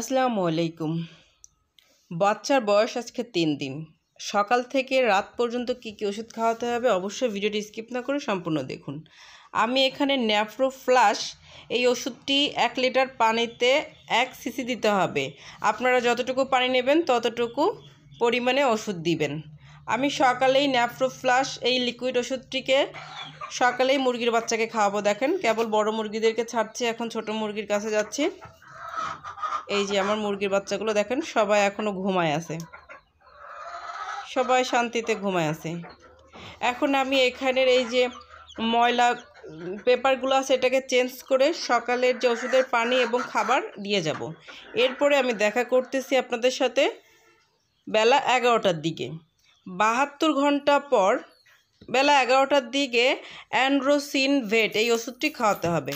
আসসালামু আলাইকুম বাচ্চার বয়স আজকে তিন দিন সকাল থেকে রাত পর্যন্ত কি কি ওষুধ খাওয়াতে হবে অবশ্যই ভিডিওটি স্কিপ না করে সম্পূর্ণ দেখুন আমি এখানে ন্যাফ্রো ফ্লাশ এই ওষুধটি এক লিটার পানিতে এক সিসি দিতে হবে আপনারা যতটুকু পানি নেবেন ততটুকু পরিমাণে ওষুধ দিবেন আমি সকালেই ন্যাফ্রো ফ্লাশ এই লিকুইড ওষুধটিকে সকালেই মুরগির বাচ্চাকে খাওয়াবো দেখেন কেবল বড় মুরগিদেরকে ছাড়ছি এখন ছোট মুরগির কাছে যাচ্ছি এই যে আমার মুরগির বাচ্চাগুলো দেখেন সবাই এখনও ঘুমায় আছে সবাই শান্তিতে ঘুমায় আছে এখন আমি এখানের এই যে ময়লা পেপারগুলো আছে এটাকে চেঞ্জ করে সকালের যে ওষুধের পানি এবং খাবার দিয়ে যাব এরপরে আমি দেখা করতেছি আপনাদের সাথে বেলা এগারোটার দিকে বাহাত্তর ঘন্টা পর বেলা এগারোটার দিকে অ্যান্ড্রোসিন ভেট এই ওষুধটি খাওয়াতে হবে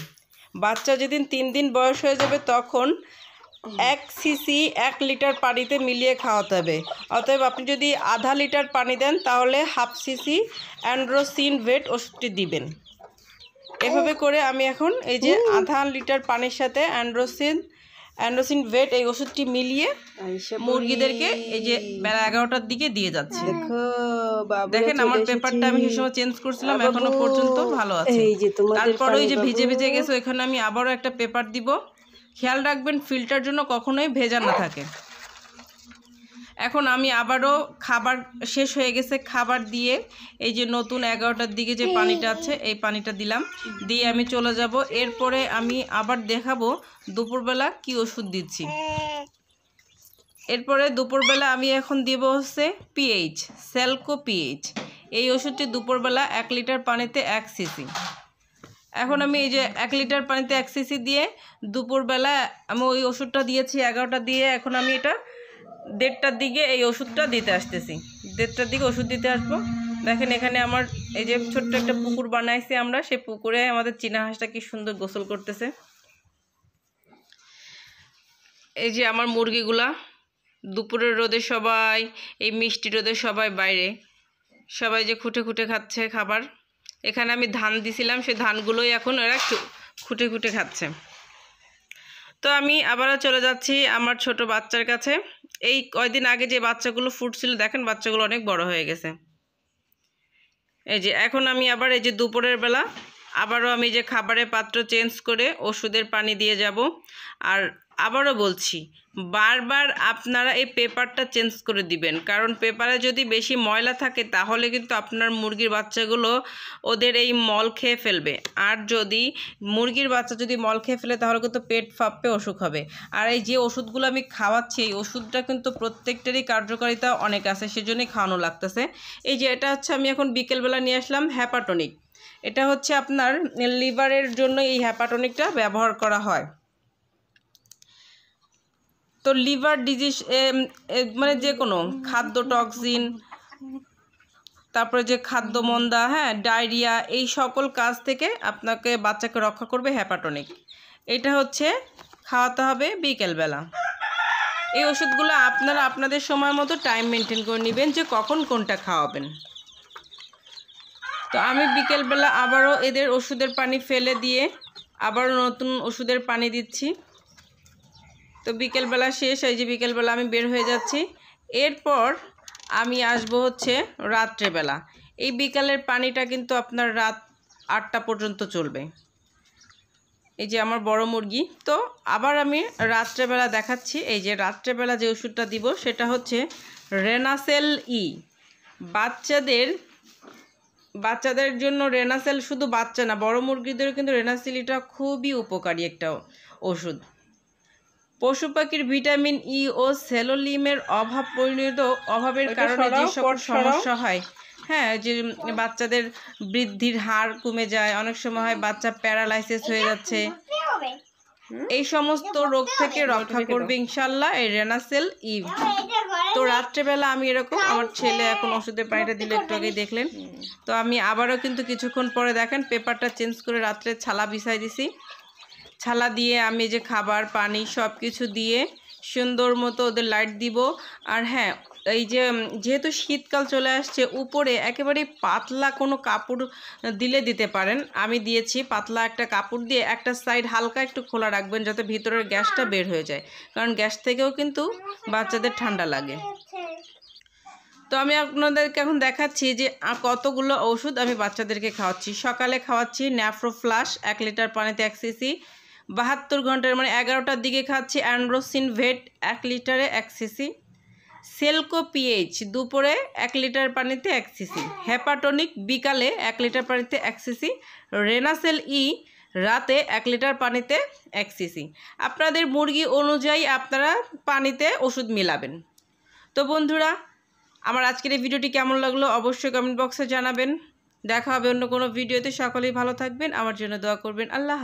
বাচ্চা যেদিন তিন দিন বয়স হয়ে যাবে তখন এক সিসি এক লিটার পানিতে মিলিয়ে খাওয়াতে হবে অতএব আপনি যদি আধা লিটার পানি দেন তাহলে হাফ সিসি অ্যান্ড্রোসিন ভেট ওষুধটি দিবেন এভাবে করে আমি এখন এই যে আধা লিটার পানির সাথে অ্যান্ড্রোসিন অ্যান্ড্রোসিন ভেট এই ওষুধটি মিলিয়ে মুরগিদেরকে এই যে বেলা এগারোটার দিকে দিয়ে যাচ্ছে দেখেন আমার পেপারটা আমি সময় চেঞ্জ করছিলাম এখনো পর্যন্ত ভালো আছে তারপরে ওই যে ভিজে ভিজে গেছে ওইখানে আমি আবারও একটা পেপার দিব খেয়াল রাখবেন ফিল্টার জন্য কখনোই ভেজা না থাকে এখন আমি আবারও খাবার শেষ হয়ে গেছে খাবার দিয়ে এই যে নতুন এগারোটার দিকে যে পানিটা আছে এই পানিটা দিলাম দিয়ে আমি চলে যাব এরপরে আমি আবার দেখাবো দুপুরবেলা কি ওষুধ দিচ্ছি এরপরে দুপুরবেলা আমি এখন দিব হচ্ছে পিএইচ সেলকো পিএইচ এই ওষুধটি দুপুরবেলা এক লিটার পানিতে এক সিসি এখন আমি এই যে এক লিটার পানিতে এক সিসি দিয়ে দুপুরবেলা আমি ওই ওষুধটা দিয়েছি এগারোটা দিয়ে এখন আমি এটা দেড়টার দিকে এই ওষুধটা দিতে আসতেছি দেড়টার দিকে ওষুধ দিতে আসবো দেখেন এখানে আমার এই যে ছোট্ট একটা পুকুর বানাইছি আমরা সেই পুকুরে আমাদের চীনা হাঁসটা কি সুন্দর গোসল করতেছে এই যে আমার মুরগিগুলা দুপুরের রোদে সবাই এই মিষ্টি রোদে সবাই বাইরে সবাই যে খুঁটে খুঁটে খাচ্ছে খাবার এখানে আমি ধান দিছিলাম সেই ধানগুলোই এখন এরা খুঁটে খুঁটে খাচ্ছে তো আমি আবারও চলে যাচ্ছি আমার ছোট বাচ্চার কাছে এই কয়দিন আগে যে বাচ্চাগুলো ফুটছিল দেখেন বাচ্চাগুলো অনেক বড় হয়ে গেছে এই যে এখন আমি আবার এই যে দুপুরের বেলা আবারও আমি যে খাবারের পাত্র চেঞ্জ করে ওষুধের পানি দিয়ে যাব আর আবারও বলছি বারবার আপনারা এই পেপারটা চেঞ্জ করে দিবেন কারণ পেপারে যদি বেশি ময়লা থাকে তাহলে কিন্তু আপনার মুরগির বাচ্চাগুলো ওদের এই মল খেয়ে ফেলবে আর যদি মুরগির বাচ্চা যদি মল খেয়ে ফেলে তাহলে কিন্তু পেট ফাঁপে অসুখ হবে আর এই যে ওষুধগুলো আমি খাওয়াচ্ছি এই ওষুধটা কিন্তু প্রত্যেকটারই কার্যকারিতা অনেক আছে সেজন্যই খাওয়ানো লাগতেছে এই যে এটা হচ্ছে আমি এখন বিকেলবেলা নিয়ে আসলাম হ্যাপাটনিক এটা হচ্ছে আপনার লিভারের জন্য এই হ্যাপাটনিকটা ব্যবহার করা হয় তো লিভার ডিজিজ মানে যে কোনো খাদ্য টক্সিন তারপরে যে খাদ্য মন্দা হ্যাঁ ডায়রিয়া এই সকল কাজ থেকে আপনাকে বাচ্চাকে রক্ষা করবে হ্যাপাটনিক এটা হচ্ছে খাওয়াতে হবে বিকেলবেলা এই ওষুধগুলো আপনারা আপনাদের সময় মতো টাইম মেনটেন করে নেবেন যে কখন কোনটা খাওয়াবেন তো আমি বিকেলবেলা আবারও এদের ওষুধের পানি ফেলে দিয়ে আবারও নতুন ওষুধের পানি দিচ্ছি তো বিকেলবেলা শেষ হয়ে যে বিকেলবেলা আমি বের হয়ে যাচ্ছি এরপর আমি আসব হচ্ছে রাত্রেবেলা এই বিকালের পানিটা কিন্তু আপনার রাত আটটা পর্যন্ত চলবে এই যে আমার বড় মুরগি তো আবার আমি রাত্রেবেলা দেখাচ্ছি এই যে রাত্রেবেলা যে ওষুধটা দিব সেটা হচ্ছে রেনাসেল ই বাচ্চাদের বাচ্চাদের জন্য রেনাসেল শুধু বাচ্চা না বড় মুরগিদেরও কিন্তু রেনাসেলিটা খুবই উপকারী একটা ওষুধ পশু পাখির ভিটামিন ই e ও সেলোলিমের অভাব পরিণত অভাবের কারণে যে সব সমস্যা হয় হ্যাঁ যে বাচ্চাদের বৃদ্ধির হার কমে যায় অনেক সময় হয় বাচ্চা প্যারালাইসিস হয়ে যাচ্ছে এই সমস্ত রোগ থেকে রক্ষা করবে ইনশাল্লাহ এই রেনাসেল ই e। তো রাত্রেবেলা আমি এরকম আমার ছেলে এখন ওষুধের পানিটা দিলে একটু আগে দেখলেন তো আমি আবারও কিন্তু কিছুক্ষণ পরে দেখেন পেপারটা চেঞ্জ করে রাত্রে ছালা বিছাই দিছি ছালা দিয়ে আমি যে খাবার পানি সব কিছু দিয়ে সুন্দর মতো ওদের লাইট দিব আর হ্যাঁ এই যে যেহেতু শীতকাল চলে আসছে উপরে একেবারে পাতলা কোনো কাপড় দিলে দিতে পারেন আমি দিয়েছি পাতলা একটা কাপড় দিয়ে একটা সাইড হালকা একটু খোলা রাখবেন যাতে ভিতরের গ্যাসটা বের হয়ে যায় কারণ গ্যাস থেকেও কিন্তু বাচ্চাদের ঠান্ডা লাগে তো আমি আপনাদেরকে এখন দেখাচ্ছি যে কতগুলো ওষুধ আমি বাচ্চাদেরকে খাওয়াচ্ছি সকালে খাওয়াচ্ছি ন্যাফ্রো ফ্লাশ এক লিটার পানিতে এক সিসি বাহাত্তর ঘন্টার মানে এগারোটার দিকে খাচ্ছি অ্যান্ড্রোসিন ভেট এক লিটারে এক সিসি সেলকো পিএইচ দুপুরে এক লিটার পানিতে এক সিসি হ্যাপাটনিক বিকালে এক লিটার পানিতে এক সিসি রেনাসেল ই রাতে এক লিটার পানিতে এক সিসি আপনাদের মুরগি অনুযায়ী আপনারা পানিতে ওষুধ মিলাবেন তো বন্ধুরা আমার আজকের এই ভিডিওটি কেমন লাগলো অবশ্যই কমেন্ট বক্সে জানাবেন দেখা হবে অন্য কোনো ভিডিওতে সকলেই ভালো থাকবেন আমার জন্য দোয়া করবেন আল্লাহ